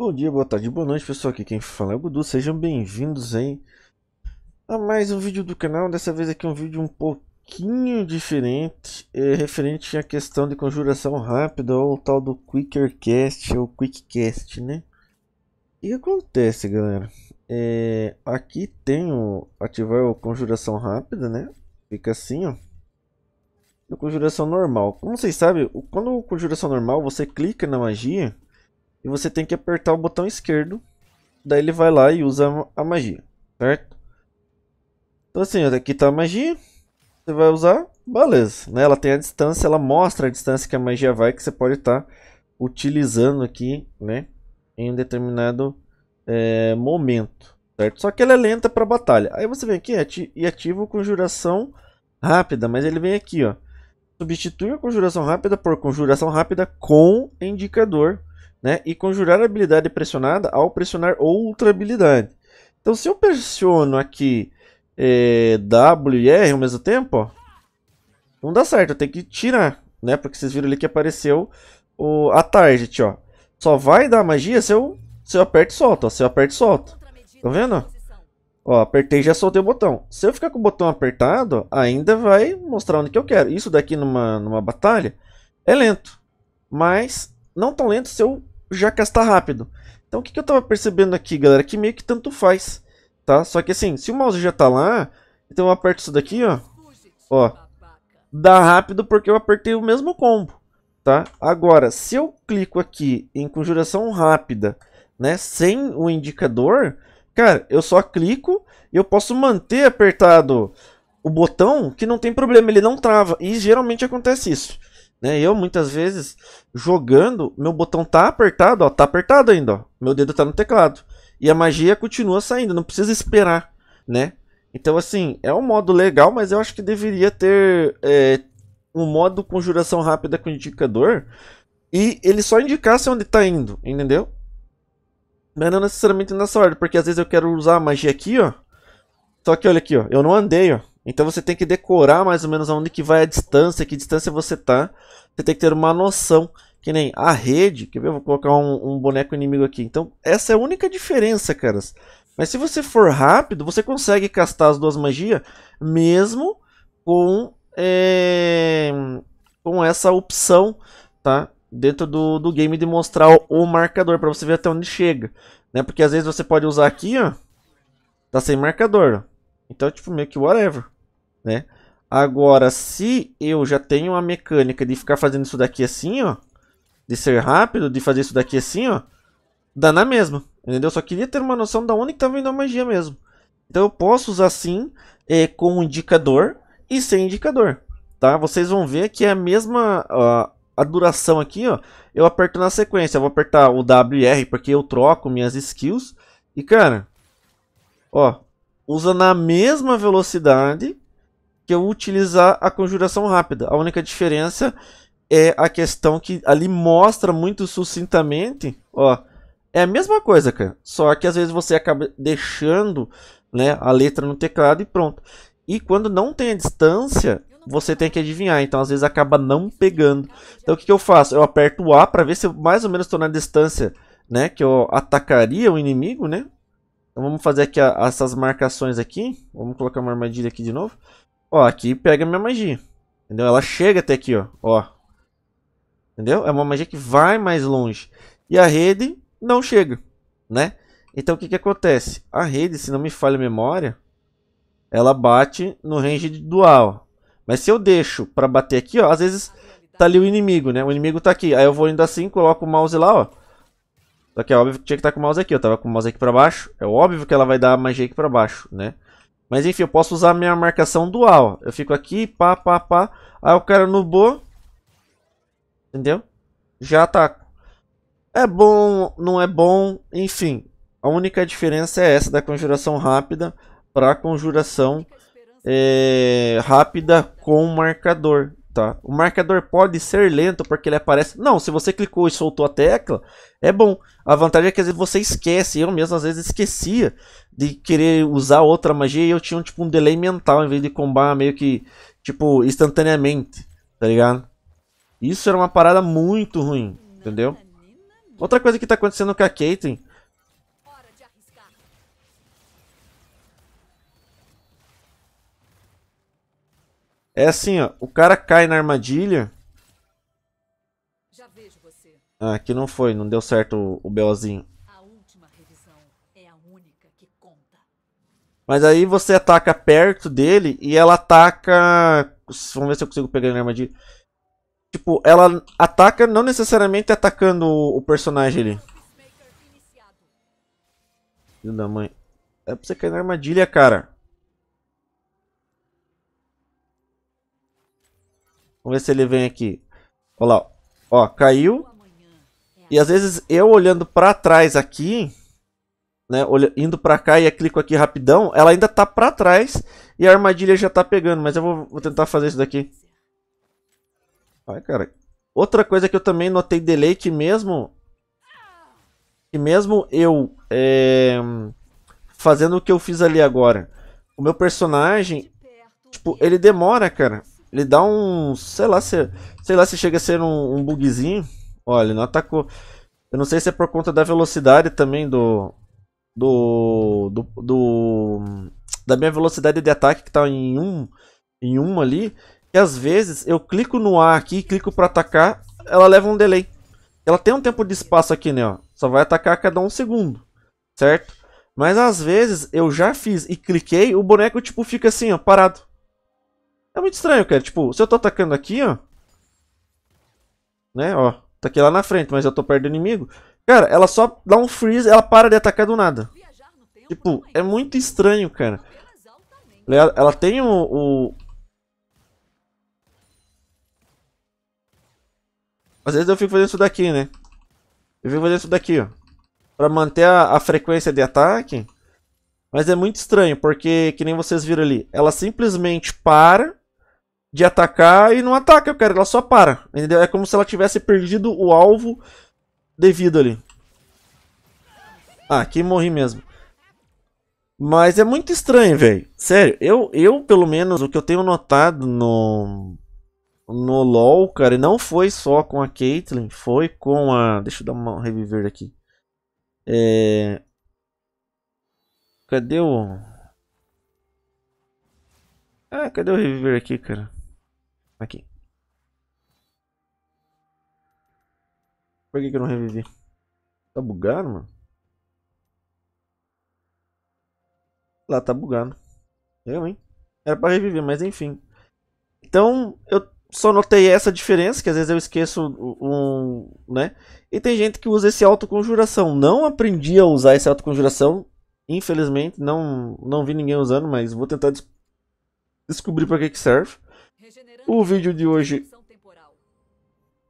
Bom dia, boa tarde, boa noite pessoal, aqui quem fala é o Gudu, sejam bem-vindos aí a mais um vídeo do canal, dessa vez aqui é um vídeo um pouquinho diferente, é, referente à questão de conjuração rápida ou o tal do Cast ou Quickcast, né? O que acontece galera? É, aqui tem o ativar o conjuração rápida, né? Fica assim ó e conjuração normal. Como vocês sabem, quando conjuração normal você clica na magia e você tem que apertar o botão esquerdo. Daí ele vai lá e usa a magia, certo? Então assim, aqui tá a magia. Você vai usar, beleza. Né? Ela tem a distância, ela mostra a distância que a magia vai, que você pode estar tá utilizando aqui, né? Em um determinado é, momento, certo? Só que ela é lenta para batalha. Aí você vem aqui ati e ativa o Conjuração Rápida, mas ele vem aqui, ó. Substitui a Conjuração Rápida por Conjuração Rápida com Indicador né, e conjurar a habilidade pressionada ao pressionar outra habilidade. Então, se eu pressiono aqui é, W e R ao mesmo tempo, ó, não dá certo, eu tenho que tirar, né? Porque vocês viram ali que apareceu o, a target, ó. Só vai dar magia se eu, se eu aperto e solto, ó, se eu aperto e solto. Tá vendo? Ó, apertei e já soltei o botão. Se eu ficar com o botão apertado, ainda vai mostrar onde que eu quero. Isso daqui numa, numa batalha é lento, mas não tão lento se eu já castar rápido. Então o que, que eu estava percebendo aqui, galera? Que meio que tanto faz, tá? Só que assim, se o mouse já está lá, então eu aperto isso daqui, ó. Ó. Dá rápido porque eu apertei o mesmo combo, tá? Agora, se eu clico aqui em conjuração rápida, né? Sem o indicador, cara, eu só clico e eu posso manter apertado o botão que não tem problema, ele não trava. E geralmente acontece isso. Né? Eu, muitas vezes, jogando, meu botão tá apertado, ó, tá apertado ainda, ó. Meu dedo tá no teclado. E a magia continua saindo, não precisa esperar, né? Então, assim, é um modo legal, mas eu acho que deveria ter é, um modo conjuração rápida com indicador e ele só indicasse onde tá indo, entendeu? Mas não necessariamente nessa ordem, porque às vezes eu quero usar a magia aqui, ó. Só que olha aqui, ó, eu não andei, ó. Então você tem que decorar mais ou menos aonde que vai a distância, que distância você tá. Você tem que ter uma noção. Que nem a rede, quer ver? Eu vou colocar um, um boneco inimigo aqui. Então essa é a única diferença, caras. Mas se você for rápido, você consegue castar as duas magias mesmo com, é, com essa opção, tá? Dentro do, do game de mostrar o, o marcador para você ver até onde chega, né? Porque às vezes você pode usar aqui, ó, tá sem marcador, ó. Então, tipo, meio que whatever, né? Agora, se eu já tenho uma mecânica de ficar fazendo isso daqui assim, ó, de ser rápido, de fazer isso daqui assim, ó, dá na mesma, entendeu? Só queria ter uma noção da onde que tá vindo a magia mesmo. Então eu posso usar assim, é, com indicador e sem indicador, tá? Vocês vão ver que é a mesma ó, a duração aqui, ó. Eu aperto na sequência, eu vou apertar o WR porque eu troco minhas skills. E cara, ó, usa na mesma velocidade que eu utilizar a conjuração rápida. A única diferença é a questão que ali mostra muito sucintamente, ó, é a mesma coisa, cara. Só que às vezes você acaba deixando, né, a letra no teclado e pronto. E quando não tem a distância, você tem que adivinhar, então às vezes acaba não pegando. Então o que, que eu faço? Eu aperto o A para ver se eu mais ou menos estou na distância, né, que eu atacaria o inimigo, né? Então vamos fazer aqui a, essas marcações aqui. Vamos colocar uma armadilha aqui de novo. Ó, aqui pega minha magia. Entendeu? Ela chega até aqui, ó. ó. Entendeu? É uma magia que vai mais longe. E a rede não chega, né? Então o que, que acontece? A rede, se não me falha a memória, ela bate no range dual. Mas se eu deixo para bater aqui, ó, às vezes tá ali o inimigo, né? O inimigo tá aqui. Aí eu vou indo assim, coloco o mouse lá, ó. Só que é óbvio que tinha que estar tá com o mouse aqui. Eu tava com o mouse aqui pra baixo. É óbvio que ela vai dar mais magia aqui pra baixo, né? Mas enfim, eu posso usar a minha marcação dual. Eu fico aqui, pá, pá, pá. Aí o cara no bo. Entendeu? Já ataco. É bom, não é bom, enfim. A única diferença é essa da conjuração rápida para conjuração é, rápida com marcador. Tá? O marcador pode ser lento porque ele aparece. Não, se você clicou e soltou a tecla, é bom. A vantagem é que às vezes você esquece. Eu mesmo às vezes esquecia de querer usar outra magia e eu tinha um, tipo um delay mental em vez de combar meio que tipo instantaneamente, tá ligado? Isso era uma parada muito ruim, entendeu? Outra coisa que tá acontecendo com a Caitlyn É assim, ó. O cara cai na armadilha. Ah, aqui não foi. Não deu certo o, o é Mas aí você ataca perto dele e ela ataca... Vamos ver se eu consigo pegar ele na armadilha. Tipo, ela ataca não necessariamente atacando o personagem ali. Filho da mãe. É pra você cair na armadilha, cara. Vamos ver se ele vem aqui. Olha lá. Ó, caiu. E às vezes eu olhando para trás aqui, né, indo para cá e clico aqui rapidão, ela ainda tá para trás e a armadilha já tá pegando, mas eu vou, vou tentar fazer isso daqui. Vai, cara. Outra coisa que eu também notei delay que mesmo que mesmo eu é, fazendo o que eu fiz ali agora, o meu personagem, tipo, ele demora, cara, ele dá um. Sei lá se. Sei lá se chega a ser um, um bugzinho. Olha, ele não atacou. Eu não sei se é por conta da velocidade também do. Do. Do. do da minha velocidade de ataque que tá em um. Em um ali. Que às vezes eu clico no A aqui, clico para atacar, ela leva um delay. Ela tem um tempo de espaço aqui, né? Ó. Só vai atacar a cada um segundo. Certo? Mas às vezes eu já fiz e cliquei, o boneco tipo fica assim, ó, parado. É muito estranho, cara. Tipo, se eu tô atacando aqui, ó. Né, ó. Tá aqui lá na frente, mas eu tô perto do inimigo. Cara, ela só dá um freeze, ela para de atacar do nada. Tipo, é muito estranho, cara. Ela, ela tem o, o... Às vezes eu fico fazendo isso daqui, né? Eu fico fazendo isso daqui, ó. Pra manter a, a frequência de ataque. Mas é muito estranho, porque, que nem vocês viram ali, ela simplesmente para de atacar e não ataca, cara. Ela só para. Entendeu? É como se ela tivesse perdido o alvo devido ali. Ah, aqui morri mesmo. Mas é muito estranho, velho. Sério, eu, eu, pelo menos, o que eu tenho notado no. No LoL, cara, e não foi só com a Caitlyn, foi com a. Deixa eu dar uma reviver aqui. É. Cadê o. Ah, cadê o reviver aqui, cara? Aqui. Por que, que eu não revivi? Tá bugando, mano? Lá tá bugando. Eu, hein? Era pra reviver, mas enfim. Então, eu só notei essa diferença, que às vezes eu esqueço um, né? E tem gente que usa esse autoconjuração. Não aprendi a usar esse autoconjuração, infelizmente, não não vi ninguém usando, mas vou tentar des descobrir para que que serve. O vídeo de hoje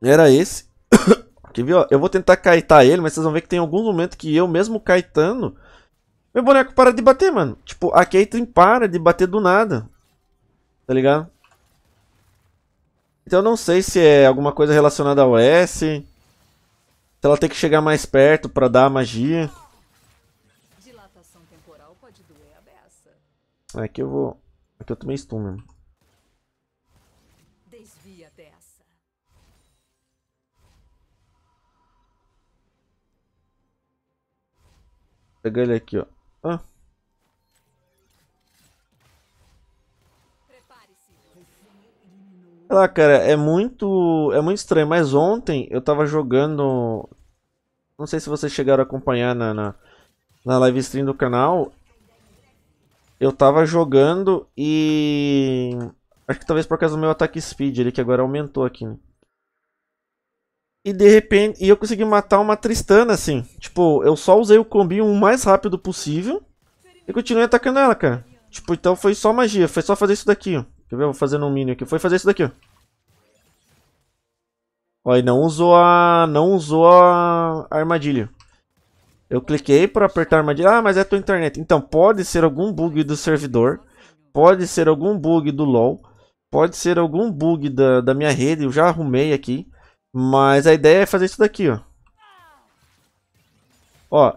era esse. viu? Eu vou tentar caitar ele, mas vocês vão ver que tem alguns momentos que eu, mesmo caitando. meu boneco para de bater, mano. Tipo, a Caitlyn para de bater do nada. Tá ligado? Então eu não sei se é alguma coisa relacionada ao S. Se ela tem que chegar mais perto pra dar a magia. Dilatação temporal pode doer a beça. Aqui é eu vou... Aqui é eu tomei stun mano. pegar ele aqui, ó. Ah. Sei lá, cara, é muito, é muito estranho, mas ontem eu tava jogando, não sei se vocês chegaram a acompanhar na, na, na live stream do canal, eu tava jogando e acho que talvez por causa do meu ataque speed, ele que agora aumentou aqui, né? E de repente. E eu consegui matar uma Tristana, assim. Tipo, eu só usei o combinho o mais rápido possível. E continuei atacando ela, cara. Tipo, então foi só magia. Foi só fazer isso daqui, ó. Quer ver? vou fazer no mínimo aqui. Foi fazer isso daqui, ó. Ó, e não usou a... Não usou a armadilha. Eu cliquei para apertar a armadilha. Ah, mas é a tua internet. Então, pode ser algum bug do servidor. Pode ser algum bug do LoL. Pode ser algum bug da, da minha rede. Eu já arrumei aqui. Mas a ideia é fazer isso daqui, ó. Ó,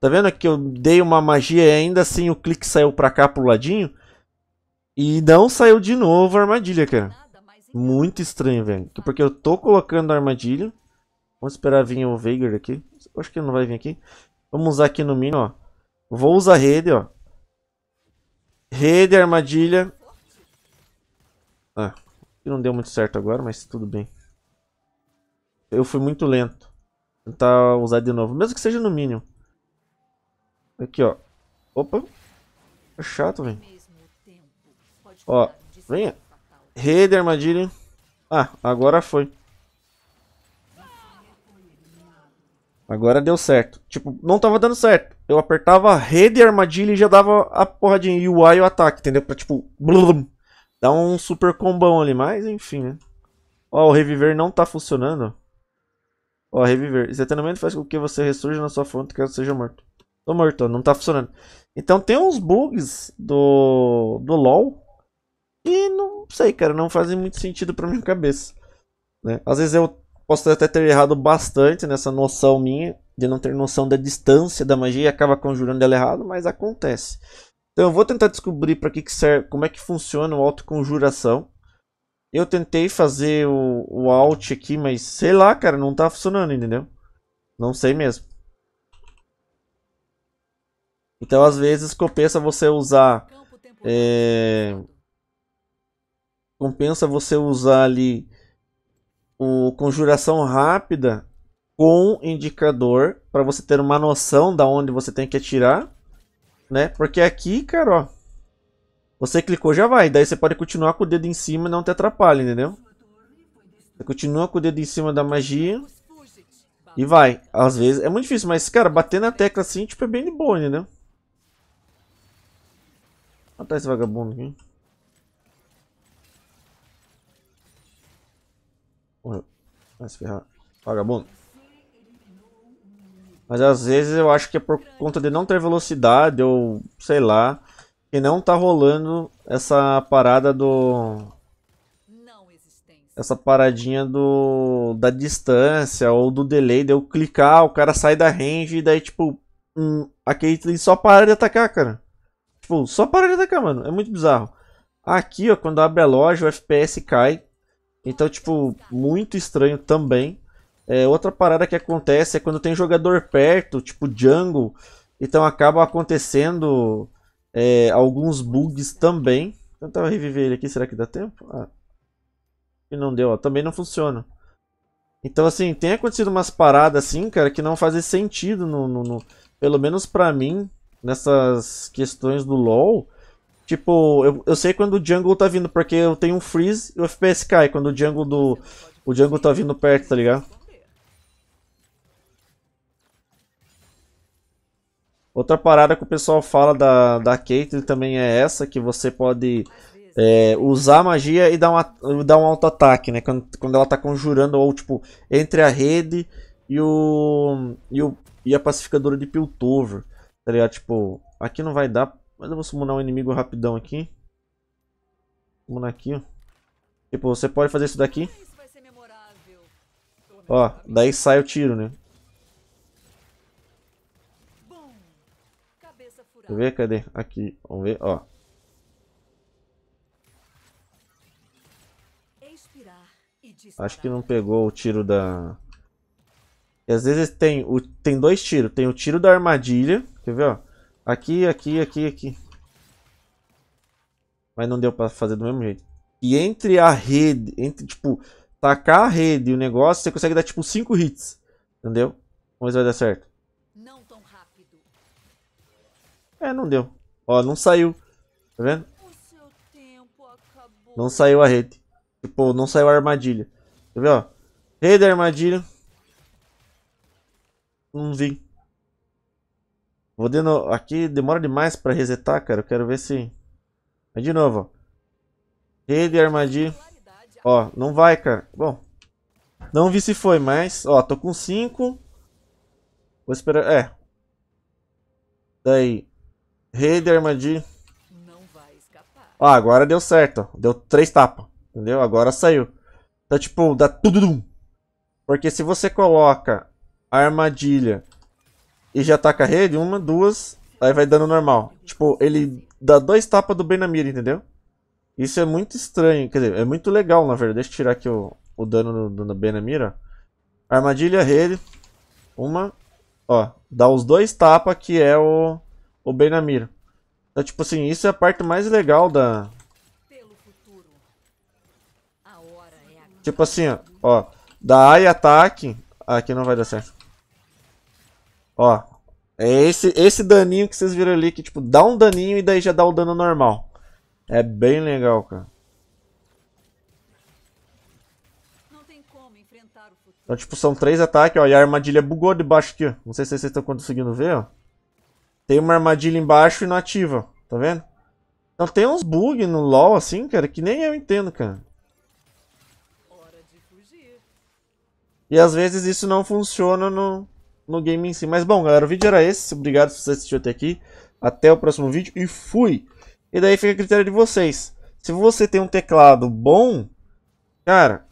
tá vendo que eu dei uma magia e ainda assim o clique saiu pra cá pro ladinho? E não saiu de novo a armadilha, cara. Muito estranho, velho. Porque eu tô colocando a armadilha. Vamos esperar vir o Veigar aqui. Eu acho que ele não vai vir aqui. Vamos usar aqui no mínimo, ó. Vou usar rede, ó. Rede, armadilha. Ah, não deu muito certo agora, mas tudo bem eu fui muito lento. Tentar usar de novo, mesmo que seja no mínimo. Aqui, ó. Opa. É chato, velho. Ó, venha. Rei armadilha. Ah, agora foi. Agora deu certo. Tipo, não tava dando certo. Eu apertava rede e armadilha e já dava a porra de UI e o ataque, entendeu? Pra tipo, blum, dar um super combão ali. Mas, enfim, né? Ó, o reviver não tá funcionando. Ó, reviver. exatamente faz com que você ressurja na sua fonte caso seja morto. Tô morto, ó, não tá funcionando. Então tem uns bugs do, do LoL que não sei, cara, não fazem muito sentido pra minha cabeça. Né? Às vezes eu posso até ter errado bastante nessa noção minha de não ter noção da distância da magia e acaba conjurando ela errado, mas acontece. Então eu vou tentar descobrir para que, que serve, como é que funciona o autoconjuração. Eu tentei fazer o, o alt aqui, mas sei lá, cara, não tá funcionando, entendeu? Não sei mesmo. Então, às vezes, compensa você usar... É... Compensa você usar ali o conjuração rápida com indicador para você ter uma noção da onde você tem que atirar, né? Porque aqui, cara, ó, você clicou, já vai. Daí você pode continuar com o dedo em cima e não te atrapalha, entendeu? Você continua com o dedo em cima da magia. E vai. Às vezes é muito difícil, mas, cara, bater na tecla assim, tipo, é bem de boa, entendeu? Matar esse vagabundo aqui. Morreu. Vai se ferrar. Vagabundo. Mas às vezes eu acho que é por conta de não ter velocidade ou sei lá que não tá rolando essa parada do essa paradinha do da distância ou do delay, de eu clicar, o cara sai da range e daí tipo, hum, aquele só para de atacar, cara. Tipo, só para de atacar, mano. É muito bizarro. Aqui, ó, quando abre a loja, o FPS cai. Então, tipo, muito estranho também. É, outra parada que acontece é quando tem jogador perto, tipo jungle, então acaba acontecendo é, alguns bugs também. Tentar reviver ele aqui, será que dá tempo? Ah, e não deu, ó. também não funciona. Então, assim, tem acontecido umas paradas assim, cara, que não fazem sentido, no, no, no... pelo menos pra mim, nessas questões do LoL. Tipo, eu, eu sei quando o jungle tá vindo, porque eu tenho um freeze e o FPS cai quando o jungle do. O jungle tá vindo perto, tá ligado? Outra parada que o pessoal fala da, da Caitlyn também é essa, que você pode é, usar magia e dar, uma, dar um auto-ataque, né? Quando, quando ela tá conjurando, ou tipo, entre a rede e o. e, o, e a pacificadora de Piltover. Tá ligado? Tipo, aqui não vai dar. Mas eu vou summonar um inimigo rapidão aqui. Summonar aqui, ó. Tipo, você pode fazer isso daqui. Ó, daí sai o tiro, né? Deixa eu ver, cadê? Aqui, vamos ver, ó. Acho que não pegou o tiro da... E às vezes tem, o... tem dois tiros. Tem o tiro da armadilha, quer ver, ó. Aqui, aqui, aqui, aqui. Mas não deu pra fazer do mesmo jeito. E entre a rede, entre, tipo, tacar a rede e o negócio, você consegue dar, tipo, 5 hits. Entendeu? Vamos ver se vai dar certo. É, não deu. Ó, não saiu. Tá vendo? Não saiu a rede. Tipo, não saiu a armadilha. Tá vendo, ó? Rede, armadilha. Não vi. Vou dando Aqui demora demais pra resetar, cara. Eu quero ver se... Mas de novo, ó. Rede, armadilha. Ó, não vai, cara. Bom. Não vi se foi, mas... Ó, tô com 5. Vou esperar... É. Daí... Rei de Armandi. Ó, agora deu certo, ó. Deu três tapas, entendeu? Agora saiu. Então, tipo, dá tudo. Porque se você coloca a armadilha e já ataca a rede, uma, duas, aí vai dando normal. Tipo, ele dá dois tapas do bem na mira, entendeu? Isso é muito estranho, quer dizer, é muito legal, na verdade. Deixa eu tirar aqui o, o dano do, do bem na mira. Armadilha, rede, uma, ó, dá os dois tapas que é o o bem na mira. Então, é, tipo assim, isso é a parte mais legal da... É tipo assim, ó, da A ataque... Aqui não vai dar certo. Ó, é esse, esse daninho que vocês viram ali, que tipo, dá um daninho e daí já dá o dano normal. É bem legal, cara. Então, tipo, são três ataques, ó, e a armadilha bugou debaixo aqui, ó. Não sei se vocês estão conseguindo ver, ó. Tem uma armadilha embaixo e não ativa, tá vendo? Então tem uns bugs no LoL assim, cara, que nem eu entendo, cara. E às vezes isso não funciona no, no game em si. Mas bom, galera, o vídeo era esse. Obrigado se você assistiu até aqui. Até o próximo vídeo e fui! E daí fica a critério de vocês. Se você tem um teclado bom, cara,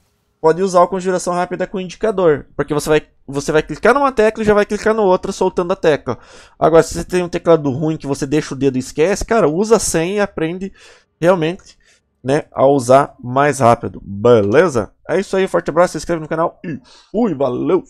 pode usar o conjuração rápida com indicador, porque você vai, você vai clicar numa tecla e já vai clicar no outra soltando a tecla. Agora, se você tem um teclado ruim que você deixa o dedo e esquece, cara, usa sem e aprende realmente né, a usar mais rápido. Beleza? É isso aí, forte abraço, se inscreve no canal e fui, valeu!